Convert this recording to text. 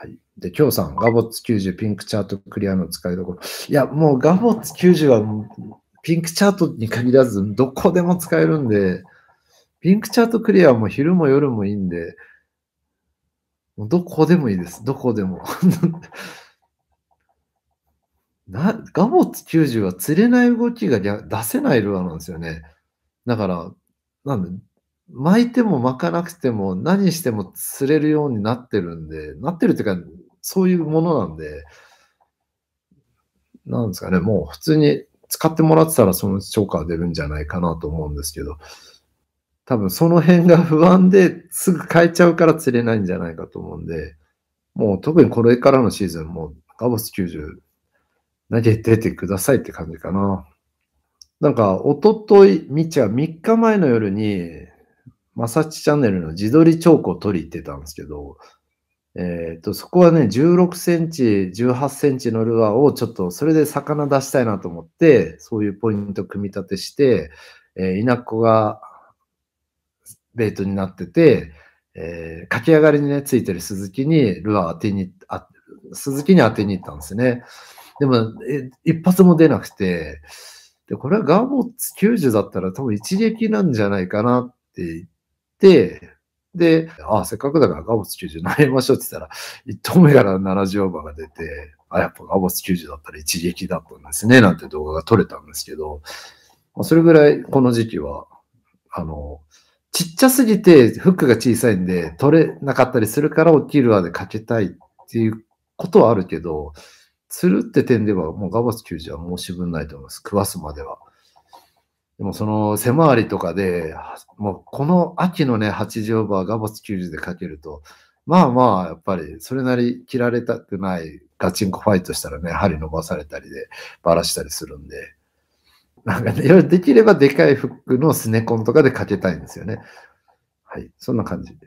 はい。で、きょうさん、ガボッツ90、ピンクチャートクリアの使いどころ。いや、もうガボッツ90は、ピンクチャートに限らず、どこでも使えるんで、ピンクチャートクリアはもう昼も夜もいいんで、どこでもいいです。どこでも。なガボッツ90は釣れない動きが出せないルアーなんですよね。だから、なんで、巻いても巻かなくても何しても釣れるようになってるんで、なってるっていうか、そういうものなんで、なんですかね、もう普通に使ってもらってたらそのチョー出るんじゃないかなと思うんですけど、多分その辺が不安ですぐ変えちゃうから釣れないんじゃないかと思うんで、もう特にこれからのシーズン、もうガボス90投げててくださいって感じかな。なんか、おととい、見ちゃ3日前の夜に、マサチチャンネルの自撮りチョークを取り行ってたんですけど、えっ、ー、と、そこはね、16センチ、18センチのルアーをちょっと、それで魚出したいなと思って、そういうポイント組み立てして、えー、稲子がベイトになってて、えー、駆け上がりにね、ついてる鈴木にルアー当てに、あ鈴木に当てに行ったんですね。でも、え一発も出なくて、で、これはガーボッツ90だったら多分一撃なんじゃないかなって、で、あ、あ、せっかくだからガボス90投げましょうって言ったら、1投目から70オーバーが出て、あ、やっぱガボス90だったら一撃だったんですね、なんて動画が撮れたんですけど、それぐらいこの時期は、あの、ちっちゃすぎてフックが小さいんで、取れなかったりするから起きるわでかけたいっていうことはあるけど、釣るって点ではもうガボス90は申し分ないと思います。食わすまでは。でもその背回りとかで、もうこの秋のね、80オーバーガボス90でかけると、まあまあ、やっぱりそれなり切られたくないガチンコファイトしたらね、針伸ばされたりでばらしたりするんで、なんかね、できればでかいフックのスネコンとかでかけたいんですよね。はい、そんな感じで。